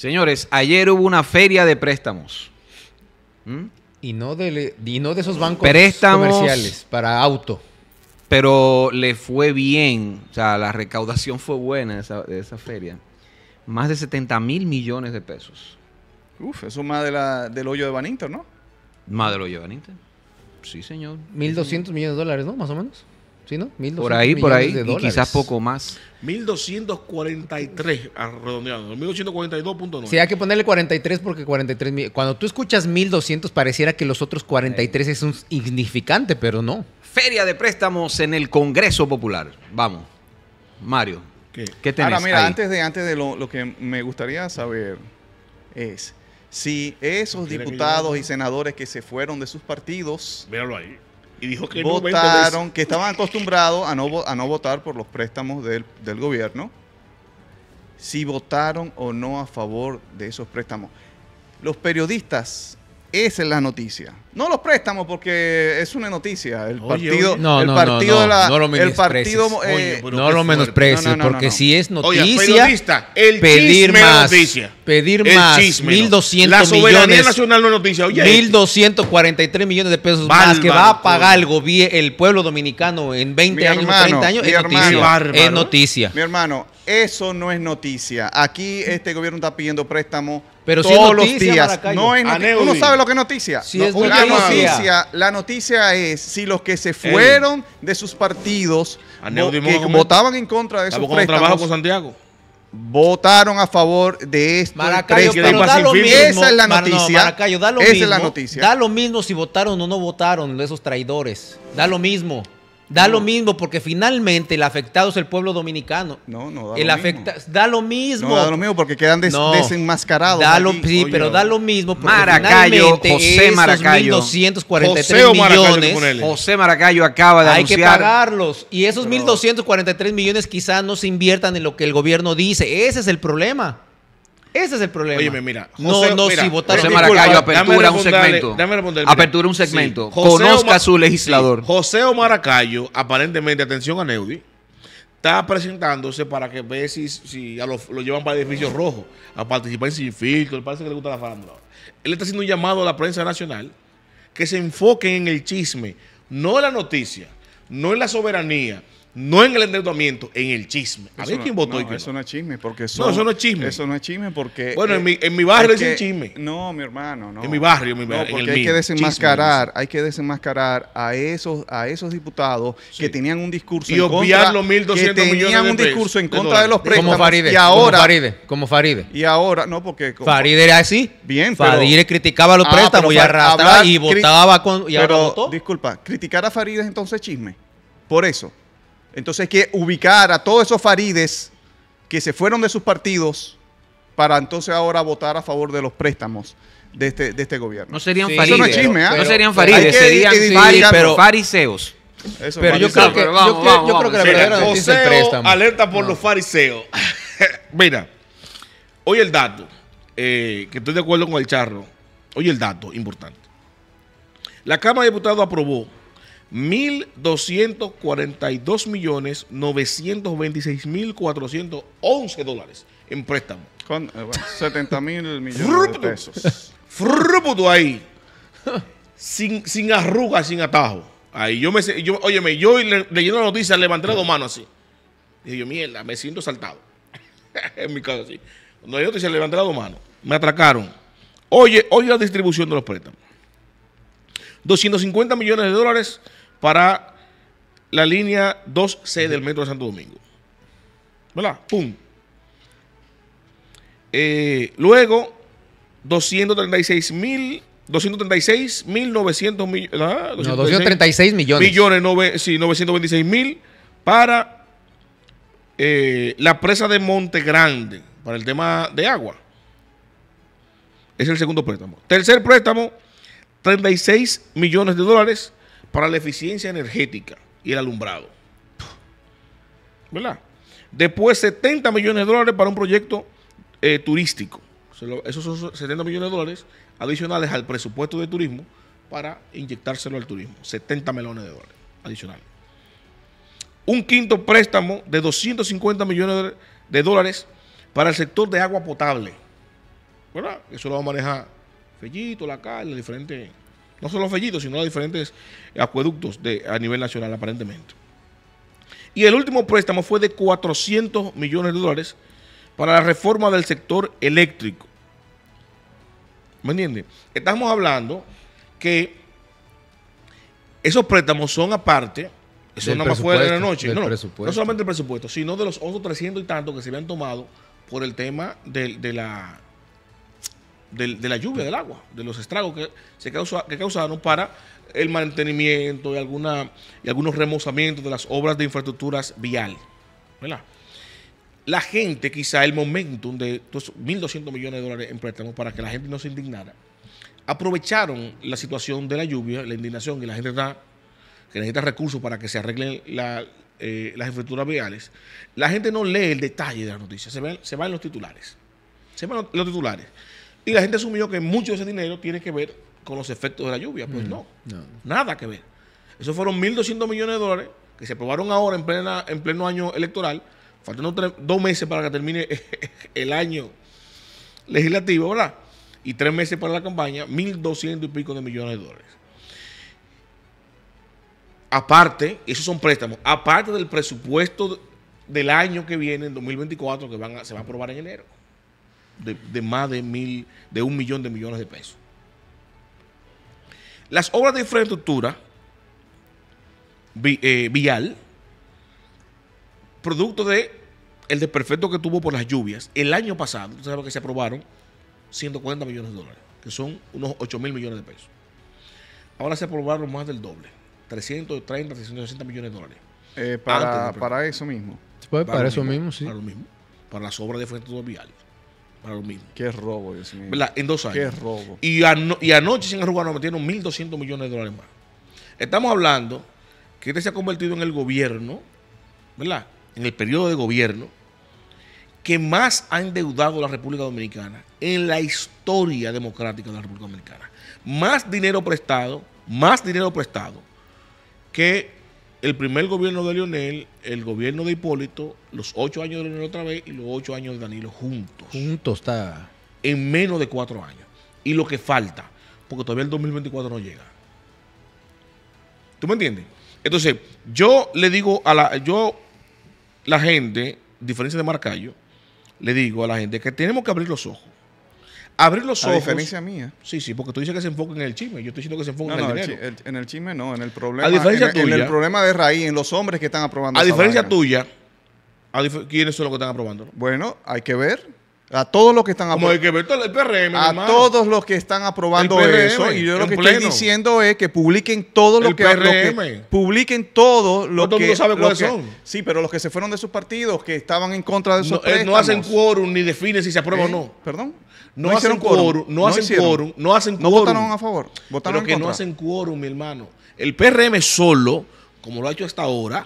Señores, ayer hubo una feria de préstamos. ¿Mm? Y, no de, esos bancos comerciales para auto. Pero le fue bien, o sea, la recaudación fue buena de esa, feria. Más de 70 mil millones de pesos. Uf, eso más del hoyo de Inter, ¿no? Más del hoyo de Baninter. Sí, señor. 1.200 millones de dólares, ¿no? Más o menos. ¿Sí, no? por ahí, por ahí, y quizás poco más. 1243, ah, redondeando, 1242.9. Sí, hay que ponerle 43 porque 43, cuando tú escuchas 1200 pareciera que los otros 43 es un significante, pero no. Feria de préstamos en el Congreso Popular. Vamos, Mario. ¿Qué, ¿qué tenés Ahora, mira, antes de, antes de lo, que me gustaría saber es si esos diputados y senadores que se fueron de sus partidos... Míralo ahí y dijo que votaron, que estaban acostumbrados a no, a no votar por los préstamos del, del gobierno, si votaron o no a favor de esos préstamos. Los periodistas esa es la noticia. No los préstamos porque es una noticia. El partido, No, de la, lo el eh, no lo porque si es noticia, pedir más, pedir más, la nacional no es noticia. 1243 este. millones de pesos más que va a pagar el gobierno, el pueblo dominicano en 20 años, 30 años, es noticia, Mi hermano, eso no es noticia. Aquí este gobierno está pidiendo préstamos pero todos los días. No es Uno ah, sabe lo que es noticia. La noticia. es si los que se fueron de sus partidos que votaban en contra de esos préstamos. Votaron a favor de esto. Maracayo, Esa es la noticia. da lo mismo. es la noticia. Da lo mismo si votaron o no votaron esos traidores. Da lo mismo. Da lo mismo porque finalmente el afectado es el pueblo dominicano. No, no da el lo afecta mismo. Da lo mismo. da lo mismo porque quedan desenmascarados. sí, pero da lo mismo porque Maracayo, finalmente José 1.243 millones. José Maracayo acaba de anunciar. Hay que pagarlos. Y esos 1.243 millones quizás no se inviertan en lo que el gobierno dice. Ese es el problema. Ese es el problema. Oye, mira, José, no, no, si Maracayo, apertura un segmento. apertura un segmento. Conozca a su legislador. José Maracayo, aparentemente, atención a Neudi, está presentándose para que vea si, lo, llevan para edificio rojo, a participar en sin filtro, parece que le gusta la farándula. Él está haciendo un llamado a la prensa nacional que se enfoque en el chisme, no en la noticia, no en la soberanía, no en el endeudamiento, en el chisme. A ver quién votó y quién Eso no. es chisme, porque eso no es chisme. Eso no es chisme porque. Bueno, en, mi, eh, en mi barrio un chisme. No, mi hermano, no. En mi barrio, mi hermano. porque hay que desenmascarar, hay que desenmascarar a esos, a esos diputados que tenían un discurso y en contra de los 1.200 que tenían un discurso en contra de, los préstamos. Como Faride. Y ahora, como Faride. Como Faride. Y ahora, no, porque. Faride era así. Bien, pero, Faride criticaba los ah, préstamos y arrastraba y votaba con. pero, Disculpa, criticar a Faride entonces chisme. Por eso. Entonces hay que ubicar a todos esos farides que se fueron de sus partidos para entonces ahora votar a favor de los préstamos de este, este gobierno. No serían no es chisme, ¿ah? No serían farides, serían fariseos. pero yo creo que, que la verdadera Alerta por los fariseos. mira, hoy el dato, eh, que estoy de acuerdo con el charro, hoy el dato importante. La Cámara de Diputados aprobó 1.242.926.411 dólares en préstamo. Con 70.000 eh, mil millones de pesos. Frúputo ahí. Sin, sin arrugas, sin atajo. Ahí yo me yo, yo leyendo la noticia levanté las dos manos así. Dije yo, mierda, me siento saltado. en mi caso, así. Cuando leí la noticia levanté las dos manos. Me atracaron. Oye, oye la distribución de los préstamos. 250 millones de dólares para la línea 2C del metro de Santo Domingo. ¿Verdad? ¡Pum! Eh, luego, 236 mil... 236 mil 900 millones. Ah, no, 236 millones. Millones, sí, 926 mil para eh, la presa de Monte Grande, para el tema de agua. Es el segundo préstamo. Tercer préstamo, 36 millones de dólares para la eficiencia energética y el alumbrado. ¿Verdad? Después 70 millones de dólares para un proyecto eh, turístico. Esos son 70 millones de dólares adicionales al presupuesto de turismo para inyectárselo al turismo. 70 millones de dólares adicionales. Un quinto préstamo de 250 millones de dólares para el sector de agua potable. ¿Verdad? Eso lo va a manejar Fellito, la calle, diferentes no solo Fellito, sino los diferentes acueductos a nivel nacional aparentemente. Y el último préstamo fue de 400 millones de dólares para la reforma del sector eléctrico. ¿Me entiendes? Estamos hablando que esos préstamos son aparte, eso nada más fue de la noche, no, solamente el presupuesto, sino de los otros 300 y tantos que se habían tomado por el tema de la de, la lluvia, del agua, de los estragos que, se que causaron para el mantenimiento y, alguna, y algunos remozamientos de las obras de infraestructuras vial. La gente, quizá el momento de 1.200 millones de dólares en préstamos para que la gente no se indignara, aprovecharon la situación de la lluvia, la indignación y la gente da que necesita recursos para que se arreglen eh, las infraestructuras viales. La gente no lee el detalle de la noticia, se, ve se van los titulares. Se van los titulares. Y la gente asumió que mucho de ese dinero tiene que ver con los efectos de la lluvia. Pues mm, no, nada que ver. Eso fueron 1.200 millones de dólares que se aprobaron ahora en, plena, en pleno año electoral, faltando dos meses para que termine el año legislativo, ¿verdad? Y tres meses para la campaña, 1.200 y pico de millones de dólares. Aparte, esos son préstamos, aparte del presupuesto del año que viene, en 2024, que van se va a aprobar en enero de, más de, mil, de un millón de millones de pesos. Las obras de infraestructura eh, vial, producto de el desperfecto que tuvo por las lluvias, el año pasado, sabes que se aprobaron 140 millones de dólares, que son unos 8 mil millones de pesos. Ahora se aprobaron más del doble, 330, 360 millones de dólares. Eh, para, para eso mismo. Pues, para, eso mismo, mismo sí. Para lo mismo, para las obras de infraestructura vial para lo mismo. Qué robo, Dios ¿Verdad? En dos años. Qué robo. Y, y anoche sin arrugar metieron 1.200 millones de dólares más. Estamos hablando que este se ha convertido en el gobierno, ¿verdad? En el periodo de gobierno que más ha endeudado la República Dominicana en la historia democrática de la República Dominicana. Más dinero prestado, más dinero prestado que el primer gobierno de Lionel, el gobierno de Hipólito, los ocho años de Leonel otra vez y los ocho años de Danilo juntos. Juntos está. En menos de cuatro años. Y lo que falta, porque todavía el 2024 no llega. ¿Tú me entiendes? Entonces, yo le digo a la, yo, la gente, diferencia de Marcayo, le digo a la gente que tenemos que abrir los ojos abrir los ojos. A diferencia mía. Sí, sí, porque tú dices que se enfoca en el chisme. Yo estoy diciendo que se enfocan en el dinero. en el chisme no, en el problema. en, el problema de raíz, en los hombres que están aprobando. A diferencia tuya, a ¿quiénes son los que están aprobando? Bueno, hay que ver. A todos los que están Como el que el PRM, A todos los que están aprobando eso. Y yo lo que estoy diciendo es que publiquen todo lo el que, PRM. Lo que, publiquen todo lo no, que. sabe cuáles son. Sí, pero los que se fueron de sus partidos, que estaban en contra de esos no, eh, no hacen quórum ni definen si se aprueba o ¿Eh? no. Perdón. No, hacen quórum, no, hacen quórum, no hacen quórum. No votaron a favor. pero que no hacen quórum, mi hermano. El PRM solo como lo ha hecho hasta ahora,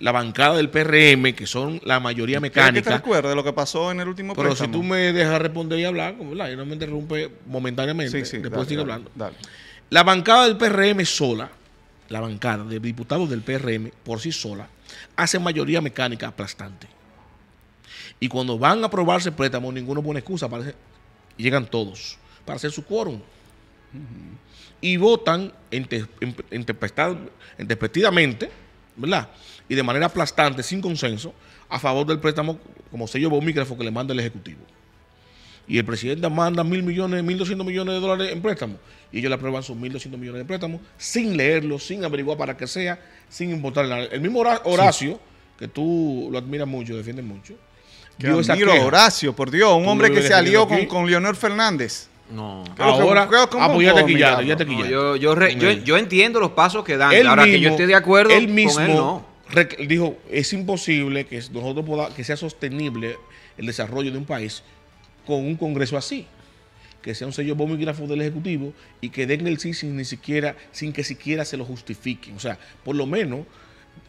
la bancada del PRM, que son la mayoría mecánica. Que te recuerde de lo que pasó en el último Pero si tú me dejas responder y hablar, no me interrumpe momentáneamente, sí, sí, después sigue hablando. La bancada del PRM sola, la bancada de diputados del PRM por sí sola, hace mayoría mecánica aplastante. Y cuando van a aprobarse préstamos, ninguno pone excusa, parece, llegan todos para hacer su quórum. Y votan intempestidamente, ¿verdad? Y de manera aplastante, sin consenso, a favor del préstamo como sello bomígrafo que le manda el Ejecutivo. Y el presidente manda mil millones, mil doscientos millones de dólares en préstamo. Y ellos le aprueban sus mil doscientos millones de préstamos sin leerlo, sin averiguar para qué sea, sin votar, nada. El mismo Horacio, que tú lo admiras mucho, defiendes mucho. Horacio, por Dios, un hombre que se alió con, con Leonel Fernández. No. Ahora, apóyate ah, pues ya, te yo, yo, entiendo los pasos que dan. Ahora que yo esté de acuerdo él mismo dijo, es imposible que nosotros que sea sostenible el desarrollo de un país con un congreso así. Que sea un sello bomígrafo del Ejecutivo y que den el sí sin ni siquiera, sin que siquiera se lo justifiquen. O sea, por lo menos,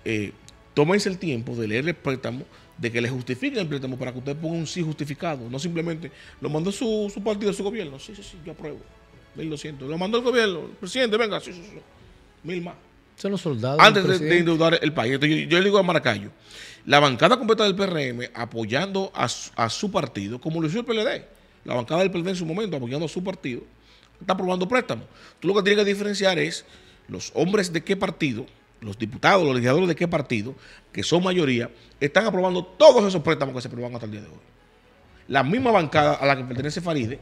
eh, tómense el tiempo de leer el préstamo, de que le justifiquen el préstamo para que usted ponga un sí justificado, no simplemente lo mandó su, su partido, su gobierno. Sí, sí, sí, yo apruebo. 1200. Lo mandó el gobierno, presidente, venga, sí, sí, sí. Mil más. Son los soldados. Antes de, endeudar el país. yo, le digo a Maracayo, la bancada completa del PRM apoyando a su, partido, como lo hizo el PLD. La bancada del PLD en su momento apoyando a su partido, está aprobando préstamo. Tú lo que tienes que diferenciar es los hombres de qué partido los diputados, los legisladores de qué partido, que son mayoría, están aprobando todos esos préstamos que se aprobaron hasta el día de hoy. La misma bancada a la que pertenece Faride,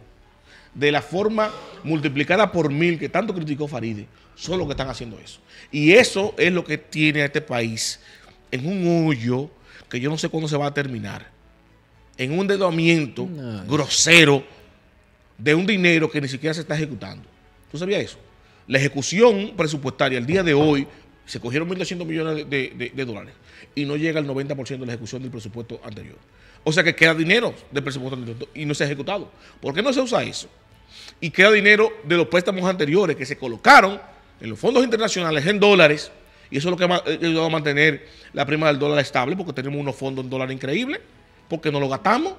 de la forma multiplicada por mil que tanto criticó Faride, son los que están haciendo eso. Y eso es lo que tiene a este país en un hoyo que yo no sé cuándo se va a terminar, en un dedoamiento grosero de un dinero que ni siquiera se está ejecutando. ¿Tú sabías eso? La ejecución presupuestaria el día de hoy se cogieron 1.200 millones de, dólares y no llega al 90% de la ejecución del presupuesto anterior. O sea que queda dinero del presupuesto anterior y no se ha ejecutado. ¿Por qué no se usa eso? Y queda dinero de los préstamos anteriores que se colocaron en los fondos internacionales en dólares y eso es lo que ha eh, ayudado a mantener la prima del dólar estable porque tenemos unos fondos en dólar increíbles porque no lo gastamos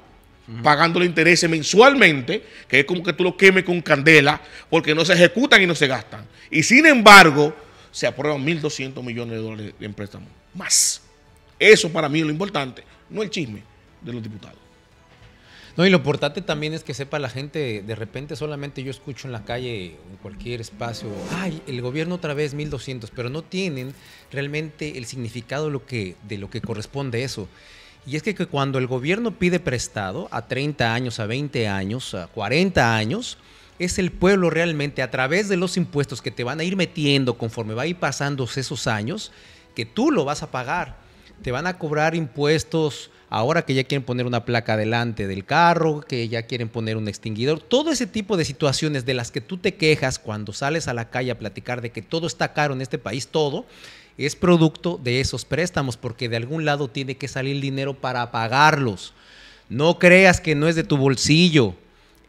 ...pagando pagándole intereses mensualmente, que es como que tú lo quemes con candela, porque no se ejecutan y no se gastan. Y sin embargo, se aprueban 1.200 millones de dólares en préstamo. Más. Eso para mí es lo importante, no el chisme de los diputados. No, y lo importante también es que sepa la gente, de repente solamente yo escucho en la calle, en cualquier espacio, ay, el gobierno otra vez 1200, pero no tienen realmente el significado de lo que, de lo que corresponde eso. Y es que cuando el gobierno pide prestado a 30 años, a 20 años, a 40 años, es el pueblo realmente a través de los impuestos que te van a ir metiendo conforme va a ir pasando esos años, que tú lo vas a pagar. Te van a cobrar impuestos ahora que ya quieren poner una placa delante del carro, que ya quieren poner un extinguidor, todo ese tipo de situaciones de las que tú te quejas cuando sales a la calle a platicar de que todo está caro en este país, todo, es producto de esos préstamos, porque de algún lado tiene que salir dinero para pagarlos. No creas que no es de tu bolsillo.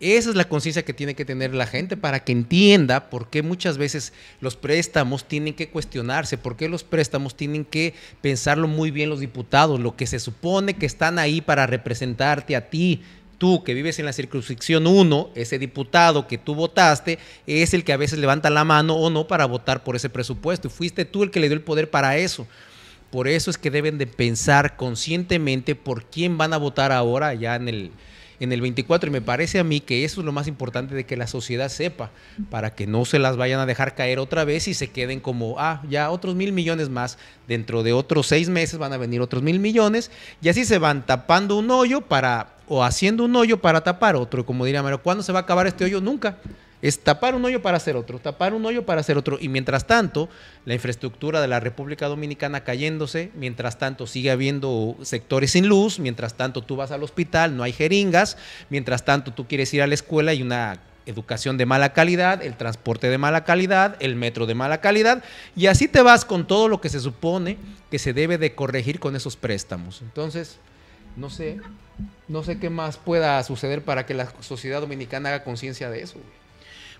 Esa es la conciencia que tiene que tener la gente para que entienda por qué muchas veces los préstamos tienen que cuestionarse, por qué los préstamos tienen que pensarlo muy bien los diputados, lo que se supone que están ahí para representarte a ti, tú que vives en la circunscripción 1, ese diputado que tú votaste, es el que a veces levanta la mano o no para votar por ese presupuesto. Y fuiste tú el que le dio el poder para eso. Por eso es que deben de pensar conscientemente por quién van a votar ahora ya en el en el 24 y me parece a mí que eso es lo más importante de que la sociedad sepa para que no se las vayan a dejar caer otra vez y se queden como, ah, ya otros mil millones más, dentro de otros seis meses van a venir otros mil millones y así se van tapando un hoyo para, o haciendo un hoyo para tapar otro, como diría Mario, ¿cuándo se va a acabar este hoyo? Nunca. Es tapar un hoyo para hacer otro, tapar un hoyo para hacer otro. Y mientras tanto, la infraestructura de la República Dominicana cayéndose, mientras tanto sigue habiendo sectores sin luz, mientras tanto tú vas al hospital, no hay jeringas, mientras tanto tú quieres ir a la escuela y una educación de mala calidad, el transporte de mala calidad, el metro de mala calidad, y así te vas con todo lo que se supone que se debe de corregir con esos préstamos. Entonces, no sé, no sé qué más pueda suceder para que la sociedad dominicana haga conciencia de eso.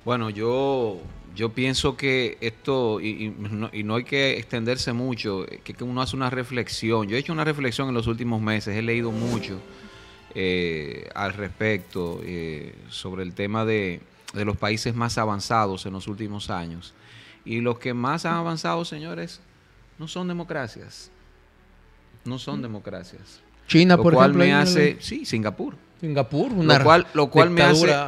Bueno, yo, yo pienso que esto, y, no, hay que extenderse mucho, eh, que, que uno hace una reflexión. Yo he hecho una reflexión en los últimos meses, he leído mucho eh, al respecto eh, sobre el tema de, los países más avanzados en los últimos años. Y los que más han avanzado, señores, no son democracias. No son democracias. China, por ejemplo, sí, Singapur. Singapur, una lo cual, lo cual me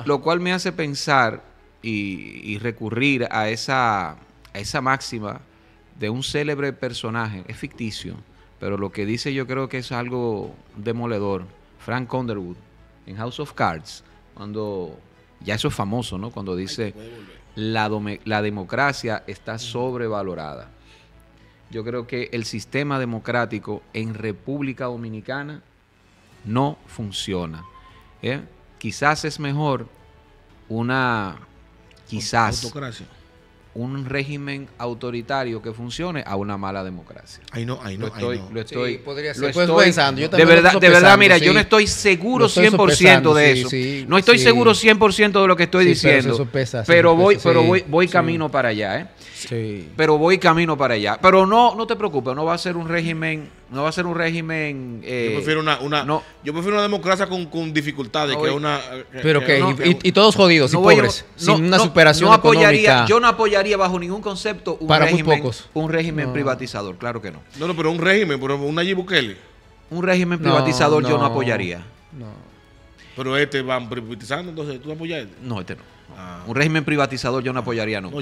lo cual me hace pensar y, recurrir a esa, esa máxima de un célebre personaje, es ficticio, pero lo que dice yo creo que es algo demoledor. Frank Underwood, en House of Cards, cuando ya eso es famoso, ¿no? Cuando dice la, la democracia está sobrevalorada. Yo creo que el sistema democrático en República Dominicana no funciona. ¿eh? Quizás es mejor una quizás un régimen autoritario que funcione a una mala democracia. Ahí no, ahí no, Lo estoy, Lo pues, estoy pensando, yo de verdad, de verdad, mira, yo no estoy seguro 100% de eso. no estoy seguro 100% de lo que estoy diciendo. Pero, voy, pero voy, voy camino para allá, ¿eh? Pero voy camino para allá. Pero no, no te preocupes, no va a ser un régimen no va a ser un régimen. Eh, yo, prefiero una, yo prefiero una democracia con, dificultades que una. Pero eh, que. Eh, y, todos jodidos y pobres. sin una superación apoyaría, Yo no apoyaría bajo ningún concepto un régimen, Un régimen privatizador, claro que no. No, no, pero un régimen, por ejemplo, un Nayib Un régimen privatizador yo no apoyaría. No. Pero este van privatizando, entonces tú apoyas este. No, este no. Un régimen privatizador yo no apoyaría nunca.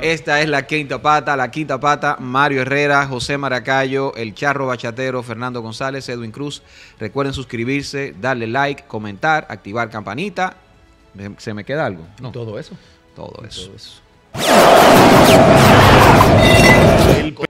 Esta es la quinta pata, la quinta pata, Mario Herrera, José Maracayo, El Charro Bachatero, Fernando González, Edwin Cruz. Recuerden suscribirse, darle like, comentar, activar campanita. ¿Se me queda algo? No. Todo eso. Todo eso.